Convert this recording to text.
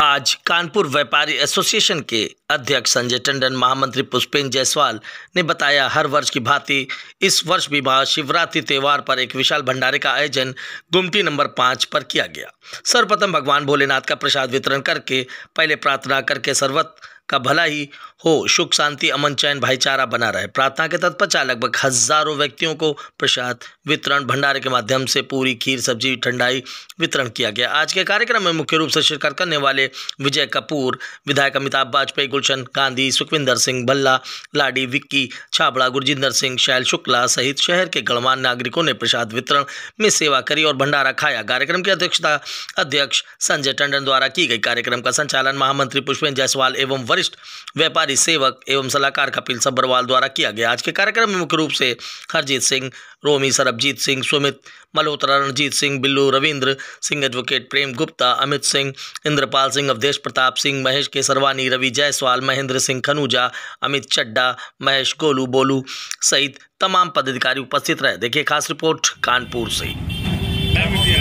आज कानपुर व्यापारी एसोसिएशन के अध्यक्ष संजय टंडन महामंत्री पुष्पेंद्र जायसवाल ने बताया हर वर्ष की भांति इस वर्ष भी महाशिवरात्रि त्यौहार पर एक विशाल भंडारे का आयोजन गुमटी नंबर पाँच पर किया गया सर्वप्रथम भगवान भोलेनाथ का प्रसाद वितरण करके पहले प्रार्थना करके सर्वत का भला ही हो सुख शांति अमन चैन भाईचारा बना रहे प्रार्थना के तत्पश्चात लगभग हजारों व्यक्तियों को प्रसाद वितरण भंडारे के माध्यम से पूरी खीर सब्जी ठंडाई वितरण किया गया आज के कार्यक्रम में मुख्य रूप से शिरकत करने वाले विजय कपूर विधायक अमिताभ वाजपेयी गुलशन गांधी सुखविंदर सिंह भल्ला लाडी विक्की छाबड़ा गुरजिंदर सिंह शैल शुक्ला सहित शहर के गणमान्य नागरिकों ने प्रसाद वितरण में सेवा करी और भंडारा खाया कार्यक्रम की अध्यक्षता अध्यक्ष संजय टंडन द्वारा की गई कार्यक्रम का संचालन महामंत्री पुष्पेंद्र जायसवाल एवं वरिष्ठ व्यापारी सेवक एवं सलाहकार कपिल सब्बरवाल द्वारा किया गया आज के कार्यक्रम में मुख्य रूप से हरजीत सिंह रोमी सरबजीत सिंह सुमित मल्होत्रा रणजीत सिंह बिल्लू रविंद्र सिंह एडवोकेट प्रेम गुप्ता अमित सिंह इंद्रपाल सिंह अवधेश प्रताप सिंह महेश केसरवानी रवि जायसवाल जायसवाल महेंद्र सिंह खनूजा अमित चड्डा महेश गोलू बोलू सहित तमाम पदाधिकारी उपस्थित रहे देखिए खास रिपोर्ट कानपुर से